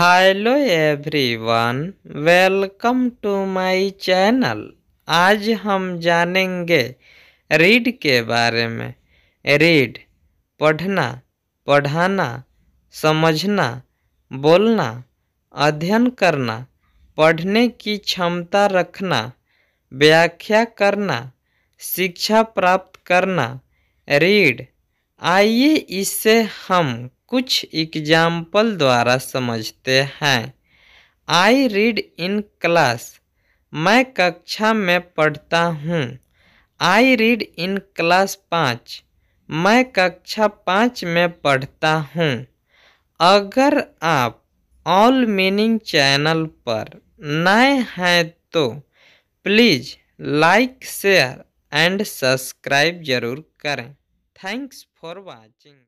hello everyone welcome to my channel आज हम जानेंगे रीड के बारे में रीड पढ़ना पढ़ाना समझना बोलना अध्ययन करना पढ़ने की क्षमता रखना व्याख्या करना शिक्षा प्राप्त करना रीड आइए इसे हम कुछ एग्जाम्पल द्वारा समझते हैं आई रीड इन क्लास मैं कक्षा में पढ़ता हूँ आई रीड इन क्लास पाँच मैं कक्षा पाँच में पढ़ता हूँ अगर आप ऑल मीनिंग चैनल पर नए हैं तो please like share and subscribe जरूर करें थैंक्स फॉर वाचिंग